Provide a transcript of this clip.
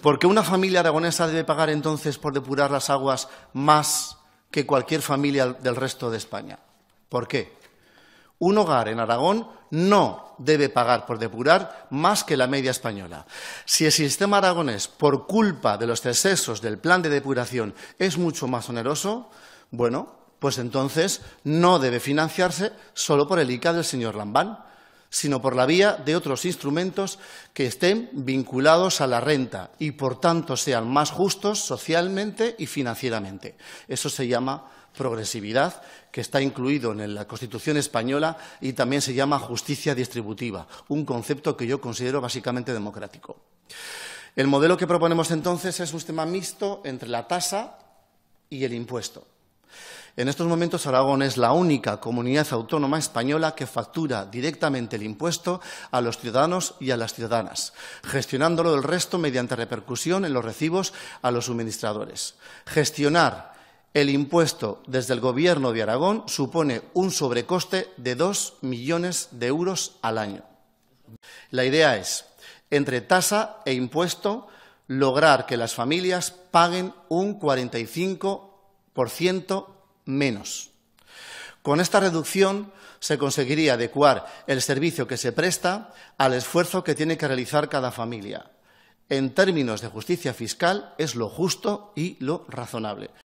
¿Por qué una familia aragonesa debe pagar entonces por depurar las aguas más que cualquier familia del resto de España? ¿Por qué? Un hogar en Aragón no debe pagar por depurar más que la media española. Si el sistema aragonés, por culpa de los excesos del plan de depuración, es mucho más oneroso, bueno, pues entonces no debe financiarse solo por el ICA del señor Lambán sino por la vía de otros instrumentos que estén vinculados a la renta y, por tanto, sean más justos socialmente y financieramente. Eso se llama progresividad, que está incluido en la Constitución española y también se llama justicia distributiva, un concepto que yo considero básicamente democrático. El modelo que proponemos entonces es un sistema mixto entre la tasa y el impuesto. En estos momentos Aragón es la única comunidad autónoma española que factura directamente el impuesto a los ciudadanos y a las ciudadanas, gestionándolo el resto mediante repercusión en los recibos a los suministradores. Gestionar el impuesto desde el Gobierno de Aragón supone un sobrecoste de dos millones de euros al año. La idea es, entre tasa e impuesto, lograr que las familias paguen un 45% menos. Con esta reducción se conseguiría adecuar el servicio que se presta al esfuerzo que tiene que realizar cada familia. En términos de justicia fiscal es lo justo y lo razonable.